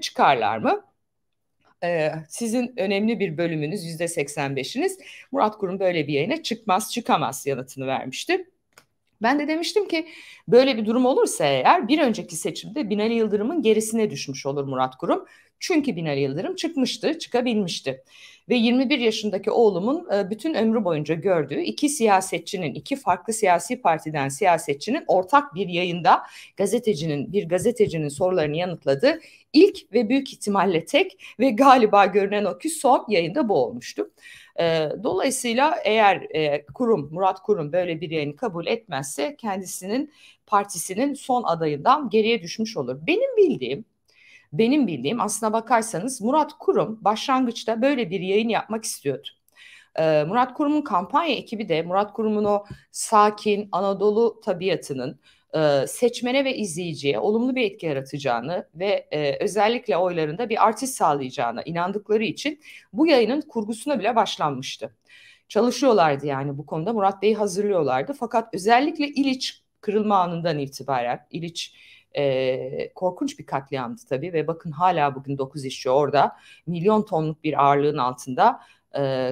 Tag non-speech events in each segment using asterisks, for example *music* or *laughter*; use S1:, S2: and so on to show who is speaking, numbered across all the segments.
S1: çıkarlar mı? Ee, sizin önemli bir bölümünüz yüzde %85'iniz Murat Kurum böyle bir yayına çıkmaz çıkamaz yanıtını vermişti. Ben de demiştim ki böyle bir durum olursa eğer bir önceki seçimde Binali Yıldırım'ın gerisine düşmüş olur Murat Kurum. Çünkü Binali Yıldırım çıkmıştı, çıkabilmişti. Ve 21 yaşındaki oğlumun e, bütün ömrü boyunca gördüğü iki siyasetçinin, iki farklı siyasi partiden siyasetçinin ortak bir yayında gazetecinin, bir gazetecinin sorularını yanıtladığı ilk ve büyük ihtimalle tek ve galiba görünen o ki son yayında bu olmuştu. E, dolayısıyla eğer e, kurum Murat Kurum böyle bir yayını kabul etmezse kendisinin partisinin son adayından geriye düşmüş olur. Benim bildiğim benim bildiğim aslına bakarsanız Murat Kurum başlangıçta böyle bir yayın yapmak istiyordu. Murat Kurum'un kampanya ekibi de Murat Kurum'un o sakin Anadolu tabiatının seçmene ve izleyiciye olumlu bir etki yaratacağını ve e, özellikle oylarında bir artış sağlayacağına inandıkları için bu yayının kurgusuna bile başlanmıştı. Çalışıyorlardı yani bu konuda Murat Bey'i hazırlıyorlardı fakat özellikle İliç kırılma anından itibaren İliç e, korkunç bir katliamdı tabii ve bakın hala bugün 9 işçi orada milyon tonluk bir ağırlığın altında e,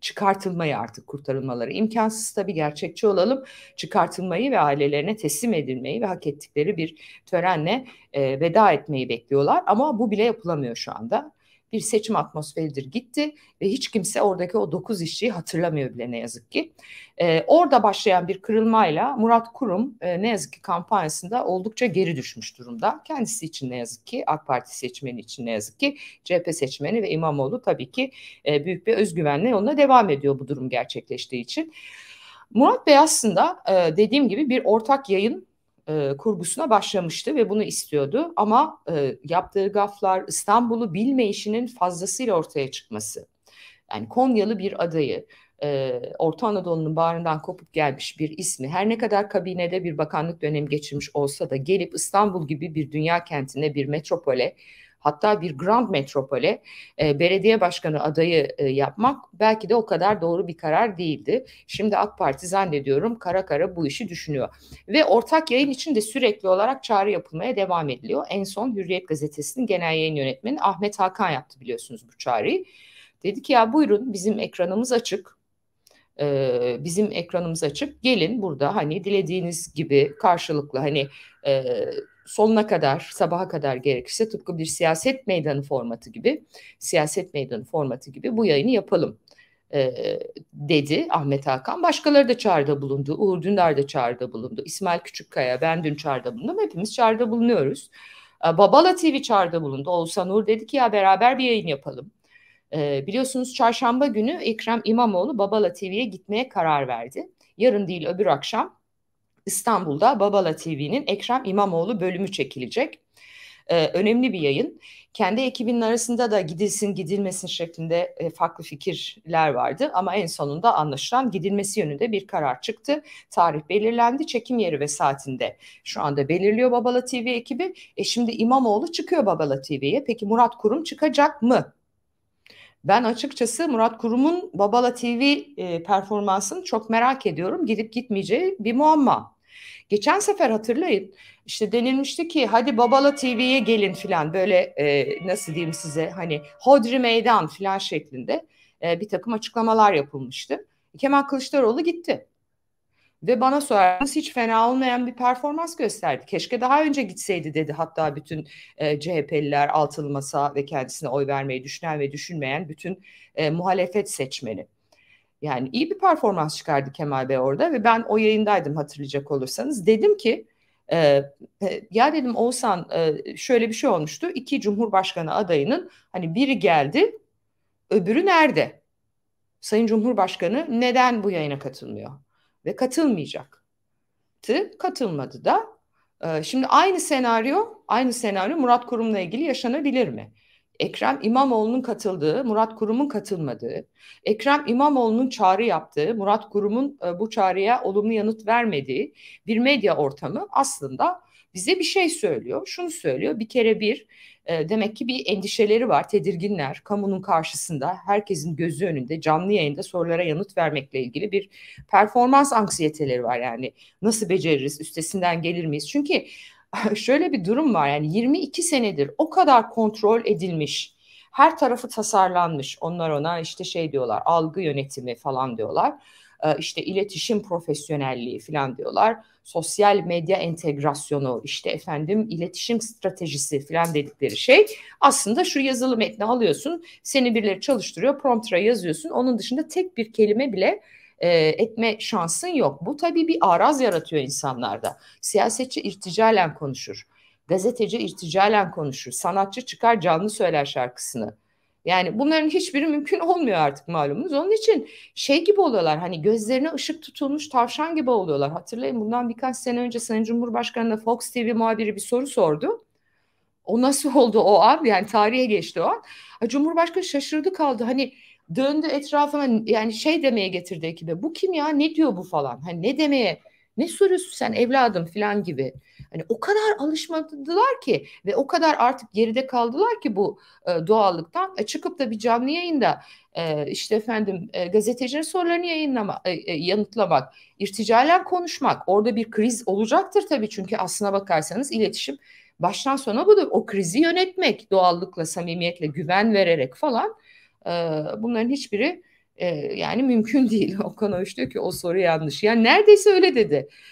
S1: çıkartılmayı artık kurtarılmaları imkansız tabii gerçekçi olalım çıkartılmayı ve ailelerine teslim edilmeyi ve hak ettikleri bir törenle e, veda etmeyi bekliyorlar ama bu bile yapılamıyor şu anda bir seçim atmosferidir gitti ve hiç kimse oradaki o dokuz işçiyi hatırlamıyor bile ne yazık ki. E, orada başlayan bir kırılmayla Murat Kurum e, ne yazık ki kampanyasında oldukça geri düşmüş durumda. Kendisi için ne yazık ki AK Parti seçmeni için ne yazık ki CHP seçmeni ve İmamoğlu tabii ki e, büyük bir özgüvenle yoluna devam ediyor bu durum gerçekleştiği için. Murat Bey aslında e, dediğim gibi bir ortak yayın e, kurgusuna başlamıştı ve bunu istiyordu. Ama e, yaptığı gaflar İstanbul'u bilme işinin fazlasıyla ortaya çıkması. Yani Konyalı bir adayı, e, Orta Anadolu'nun bağrından kopup gelmiş bir ismi her ne kadar kabinede bir bakanlık dönemi geçirmiş olsa da gelip İstanbul gibi bir dünya kentine, bir metropole hatta bir grand metropole e, belediye başkanı adayı e, yapmak belki de o kadar doğru bir karar değildi. Şimdi AK Parti zannediyorum kara kara bu işi düşünüyor. Ve ortak yayın için de sürekli olarak çağrı yapılmaya devam ediliyor. En son Hürriyet Gazetesi'nin genel yayın yönetmeni Ahmet Hakan yaptı biliyorsunuz bu çağrıyı. Dedi ki ya buyurun bizim ekranımız açık, e, bizim ekranımız açık. Gelin burada hani dilediğiniz gibi karşılıklı hani e, sonuna kadar, sabaha kadar gerekirse tıpkı bir siyaset meydanı formatı gibi, siyaset meydanı formatı gibi bu yayını yapalım e, dedi Ahmet Hakan. Başkaları da çağrıda bulundu. Uğur Dündar da çağrıda bulundu. İsmail Küçükkaya, ben dün çağrıda bulundum. Hepimiz çağrıda bulunuyoruz. E, Babala TV çağrıda bulundu. Oğuzhan Uğur dedi ki ya beraber bir yayın yapalım. E, biliyorsunuz çarşamba günü Ekrem İmamoğlu Babala TV'ye gitmeye karar verdi. Yarın değil öbür akşam İstanbul'da Babala TV'nin Ekrem İmamoğlu bölümü çekilecek. Ee, önemli bir yayın. Kendi ekibinin arasında da gidilsin gidilmesin şeklinde e, farklı fikirler vardı ama en sonunda anlaşılan gidilmesi yönünde bir karar çıktı. Tarih belirlendi, çekim yeri ve saatinde şu anda belirliyor Babala TV ekibi. E şimdi İmamoğlu çıkıyor Babala TV'ye. Peki Murat Kurum çıkacak mı? Ben açıkçası Murat Kurum'un Babala TV e, performansını çok merak ediyorum. Gidip gitmeyeceği bir muamma. Geçen sefer hatırlayın işte denilmişti ki hadi Babala TV'ye gelin filan böyle e, nasıl diyeyim size hani hodri meydan filan şeklinde e, bir takım açıklamalar yapılmıştı. Kemal Kılıçdaroğlu gitti. Ve bana sorarsanız hiç fena olmayan bir performans gösterdi. Keşke daha önce gitseydi dedi hatta bütün e, CHP'liler altılı masa ve kendisine oy vermeyi düşünen ve düşünmeyen bütün e, muhalefet seçmeni. Yani iyi bir performans çıkardı Kemal Bey orada ve ben o yayındaydım hatırlayacak olursanız. Dedim ki e, e ya dedim Oğuzhan e, şöyle bir şey olmuştu. İki Cumhurbaşkanı adayının hani biri geldi öbürü nerede? Sayın Cumhurbaşkanı neden bu yayına katılmıyor? ve katılmayacaktı. Katılmadı da. Ee, şimdi aynı senaryo, aynı senaryo Murat Kurum'la ilgili yaşanabilir mi? Ekrem İmamoğlu'nun katıldığı, Murat Kurum'un katılmadığı, Ekrem İmamoğlu'nun çağrı yaptığı, Murat Kurum'un e, bu çağrıya olumlu yanıt vermediği bir medya ortamı aslında bize bir şey söylüyor. Şunu söylüyor bir kere bir e, demek ki bir endişeleri var tedirginler kamunun karşısında herkesin gözü önünde canlı yayında sorulara yanıt vermekle ilgili bir performans anksiyeteleri var yani nasıl beceririz üstesinden gelir miyiz? Çünkü *laughs* şöyle bir durum var yani 22 senedir o kadar kontrol edilmiş her tarafı tasarlanmış onlar ona işte şey diyorlar algı yönetimi falan diyorlar e, işte iletişim profesyonelliği falan diyorlar. Sosyal medya entegrasyonu işte efendim iletişim stratejisi falan dedikleri şey aslında şu yazılı metni alıyorsun seni birileri çalıştırıyor promptra yazıyorsun onun dışında tek bir kelime bile e, etme şansın yok. Bu tabii bir araz yaratıyor insanlarda. Siyasetçi irticalen konuşur. Gazeteci irticalen konuşur. Sanatçı çıkar canlı söyler şarkısını. Yani bunların hiçbiri mümkün olmuyor artık malumunuz. Onun için şey gibi oluyorlar hani gözlerine ışık tutulmuş tavşan gibi oluyorlar. Hatırlayın bundan birkaç sene önce Sayın Cumhurbaşkanı'na Fox TV muhabiri bir soru sordu. O nasıl *laughs* oldu o abi? Yani tarihe geçti o an. Cumhurbaşkanı şaşırdı kaldı. Hani döndü etrafına yani şey demeye getirdi ekibe. Bu kim ya? Ne diyor bu falan? Hani ne demeye? Ne soruyorsun sen evladım falan gibi. Hani o kadar alışmadılar ki ve o kadar artık geride kaldılar ki bu e, doğallıktan. E, çıkıp da bir canlı yayında e, işte efendim e, gazetecinin sorularını yayınlama, e, e, yanıtlamak, irticalen konuşmak. Orada bir kriz olacaktır tabii çünkü aslına bakarsanız iletişim baştan sona budur. O krizi yönetmek doğallıkla, samimiyetle, güven vererek falan e, bunların hiçbiri e, yani mümkün değil. *laughs* Okan Hoş diyor ki o soru yanlış. Yani neredeyse öyle dedi.